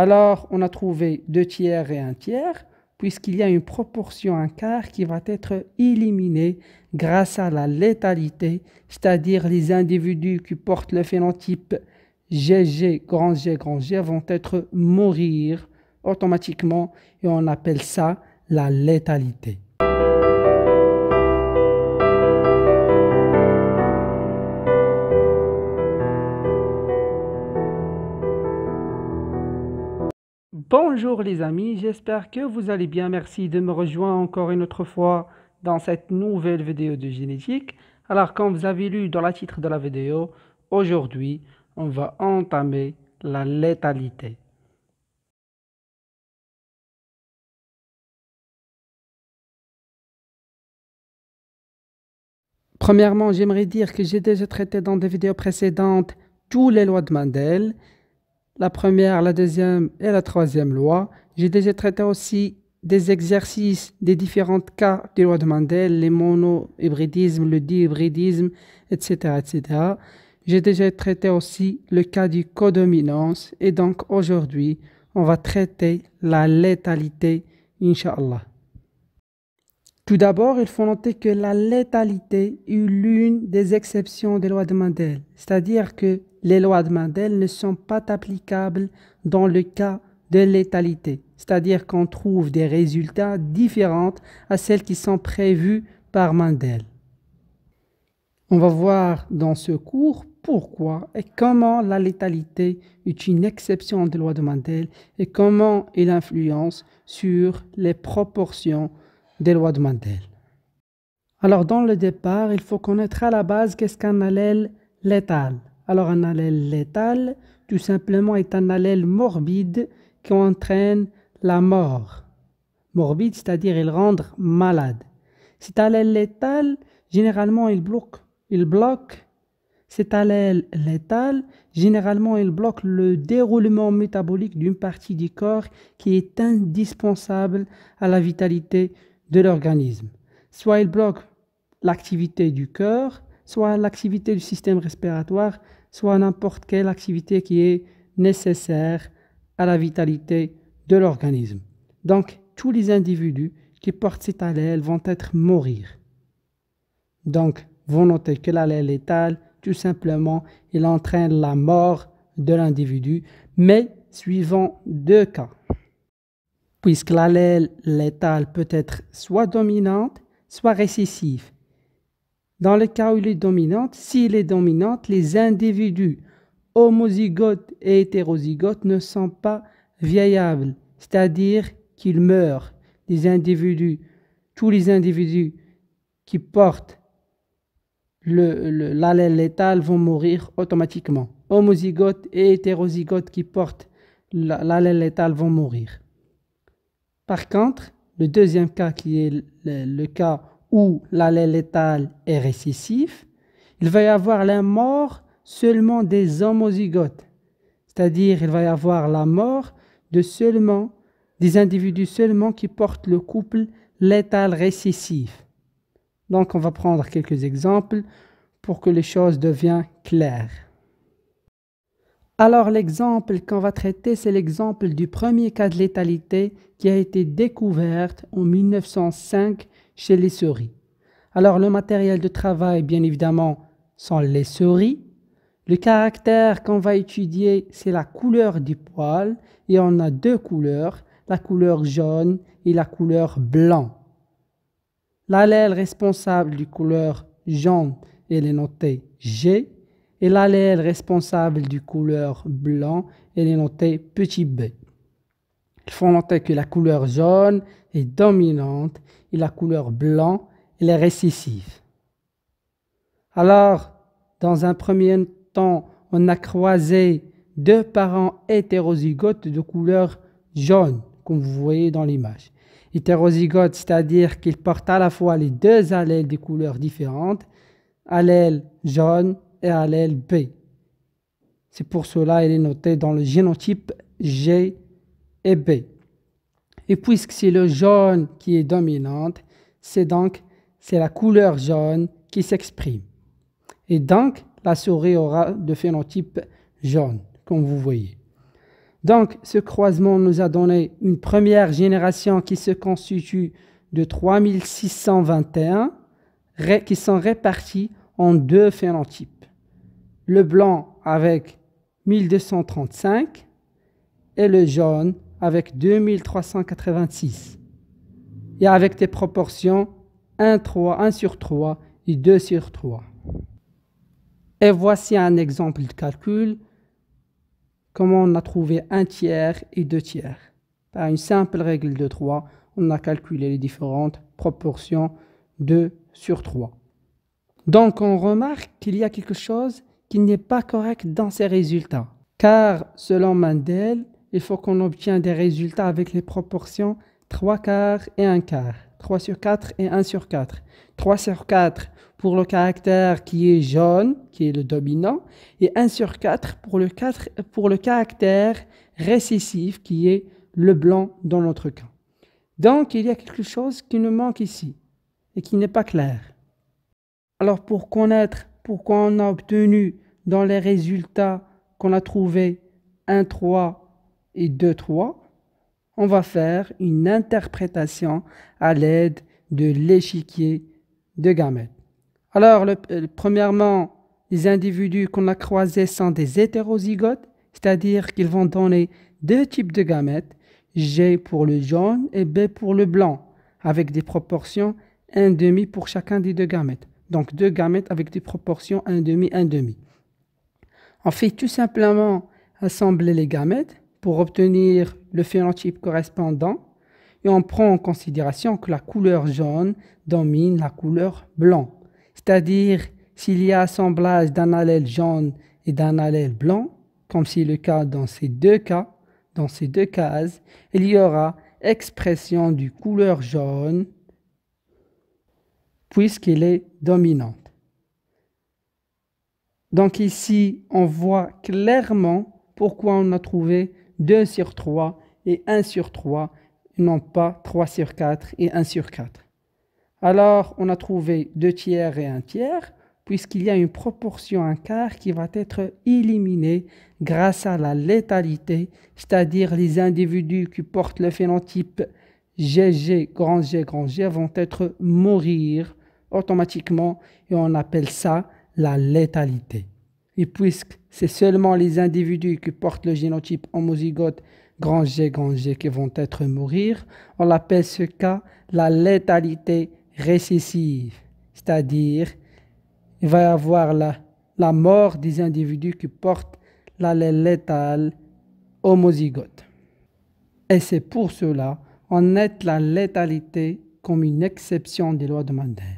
Alors, on a trouvé deux tiers et un tiers, puisqu'il y a une proportion, un quart, qui va être éliminée grâce à la létalité, c'est-à-dire les individus qui portent le phénotype GG, grand G, grand G, vont être mourir automatiquement, et on appelle ça la létalité. Bonjour les amis, j'espère que vous allez bien. Merci de me rejoindre encore une autre fois dans cette nouvelle vidéo de génétique. Alors comme vous avez lu dans le titre de la vidéo, aujourd'hui on va entamer la létalité. Premièrement, j'aimerais dire que j'ai déjà traité dans des vidéos précédentes toutes les lois de Mandel la première, la deuxième et la troisième loi. J'ai déjà traité aussi des exercices des différents cas de lois de Mandel, les monohybridismes, le dihybridisme, etc. etc. J'ai déjà traité aussi le cas du codominance et donc aujourd'hui, on va traiter la létalité, Inch'Allah. Tout d'abord, il faut noter que la létalité est l'une des exceptions des lois de Mandel, c'est-à-dire que les lois de Mandel ne sont pas applicables dans le cas de létalité, c'est-à-dire qu'on trouve des résultats différents à celles qui sont prévues par Mandel. On va voir dans ce cours pourquoi et comment la létalité est une exception des lois de Mandel et comment elle influence sur les proportions des lois de Mandel. Alors, dans le départ, il faut connaître à la base qu'est-ce qu'un allèle létal. Alors, un allèle létal, tout simplement, est un allèle morbide qui entraîne la mort. Morbide, c'est-à-dire il rend malade. Cet allèle létal, généralement, il bloque. Il bloque. Cet allèle létal, généralement, il bloque le déroulement métabolique d'une partie du corps qui est indispensable à la vitalité de l'organisme. Soit il bloque l'activité du cœur, soit l'activité du système respiratoire, soit n'importe quelle activité qui est nécessaire à la vitalité de l'organisme. Donc, tous les individus qui portent cet allèle vont être mourir. Donc, vous notez que l'allèle létale tout simplement, il entraîne la mort de l'individu, mais suivant deux cas puisque l'allèle létale peut être soit dominante, soit récessive. Dans le cas où il est dominante, s'il est dominante, les individus homozygotes et hétérozygotes ne sont pas viables, c'est-à-dire qu'ils meurent. tous les individus qui portent l'allèle létale vont mourir automatiquement. Homozygotes et hétérozygotes qui portent l'allèle létale vont mourir. Par contre, le deuxième cas qui est le, cas où l'allée létale est récessif, il va y avoir la mort seulement des homozygotes. C'est-à-dire, il va y avoir la mort de seulement des individus seulement qui portent le couple létal récessif. Donc, on va prendre quelques exemples pour que les choses deviennent claires. Alors l'exemple qu'on va traiter, c'est l'exemple du premier cas de létalité qui a été découverte en 1905 chez les souris. Alors le matériel de travail, bien évidemment, sont les souris. Le caractère qu'on va étudier, c'est la couleur du poil. Et on a deux couleurs, la couleur jaune et la couleur blanc. L'allèle responsable du couleur jaune, elle est notée G et l'allèle responsable du couleur blanc, est noté petit b. Il faut noter que la couleur jaune est dominante et la couleur blanc, est récessive. Alors, dans un premier temps, on a croisé deux parents hétérozygotes de couleur jaune, comme vous voyez dans l'image. Hétérozygote, c'est-à-dire qu'ils portent à la fois les deux allèles de couleurs différentes, allèle jaune et à B. C'est pour cela qu'elle est notée dans le génotype G et B. Et puisque c'est le jaune qui est dominante, c'est donc c'est la couleur jaune qui s'exprime. Et donc, la souris aura de phénotype jaune, comme vous voyez. Donc, ce croisement nous a donné une première génération qui se constitue de 3621 qui sont répartis en deux phénotypes. Le blanc avec 1235 et le jaune avec 2386. Et avec des proportions 1, 3, 1 sur 3 et 2 sur 3. Et voici un exemple de calcul. Comment on a trouvé un tiers et deux tiers. Par une simple règle de 3, on a calculé les différentes proportions 2 sur 3. Donc on remarque qu'il y a quelque chose qui n'est pas correct dans ces résultats. Car selon Mandel, il faut qu'on obtienne des résultats avec les proportions 3 quarts et 1 quart, 3 sur 4 et 1 sur 4. 3 sur 4 pour le caractère qui est jaune, qui est le dominant, et 1 sur 4 pour le, pour le caractère récessif, qui est le blanc dans notre cas. Donc il y a quelque chose qui nous manque ici et qui n'est pas clair. Alors pour connaître pourquoi on a obtenu dans les résultats qu'on a trouvé 1, 3 et 2, 3, on va faire une interprétation à l'aide de l'échiquier de gamètes. Alors, euh, premièrement, les individus qu'on a croisés sont des hétérozygotes, c'est-à-dire qu'ils vont donner deux types de gamètes, G pour le jaune et B pour le blanc, avec des proportions 1,5 pour chacun des deux gamètes. Donc deux gamètes avec des proportions 1 demi, 1 demi. On fait tout simplement assembler les gamètes pour obtenir le phénotype correspondant et on prend en considération que la couleur jaune domine la couleur blanc. C'est-à-dire s'il y a assemblage d'un allèle jaune et d'un allèle blanc, comme c'est le cas dans ces deux cas, dans ces deux cases, il y aura expression du couleur jaune puisqu'il est dominante. Donc ici, on voit clairement pourquoi on a trouvé 2 sur 3 et 1 sur 3, non pas 3 sur 4 et 1 sur 4. Alors, on a trouvé 2 tiers et 1 tiers, puisqu'il y a une proportion, un quart, qui va être éliminée grâce à la létalité, c'est-à-dire les individus qui portent le phénotype GG, grand G, grand G, vont être mourir automatiquement et on appelle ça la létalité. Et puisque c'est seulement les individus qui portent le génotype homozygote grand G, grand G qui vont être mourir, on appelle ce cas la létalité récessive, c'est-à-dire il va y avoir la, mort des individus qui portent la létale homozygote. Et c'est pour cela on note la létalité comme une exception des lois de Mandel.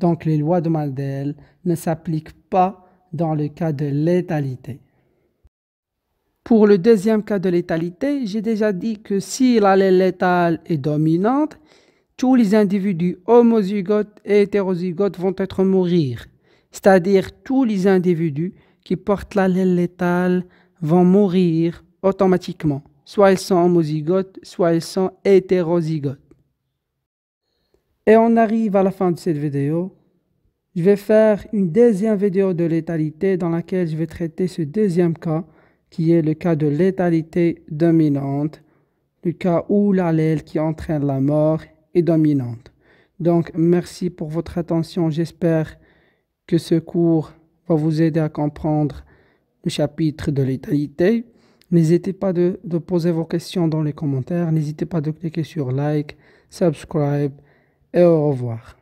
Donc les lois de Mandel ne s'appliquent pas dans le cas de létalité. Pour le deuxième cas de létalité, j'ai déjà dit que si l'allèle létale est dominante, tous les individus homozygotes et hétérozygotes vont être mourir, c'est-à-dire tous les individus qui portent l'allèle létale vont mourir automatiquement. Soit ils sont homozygotes, soit ils sont hétérozygotes. Et on arrive à la fin de cette vidéo. Je vais faire une deuxième vidéo de létalité dans laquelle je vais traiter ce deuxième cas qui est le cas de létalité dominante, le cas où l'allèle qui entraîne la mort est dominante. Donc merci pour votre attention, j'espère que ce cours va vous aider à comprendre le chapitre de létalité. N'hésitez pas de, de, poser vos questions dans les commentaires, n'hésitez pas de cliquer sur like, subscribe et au revoir.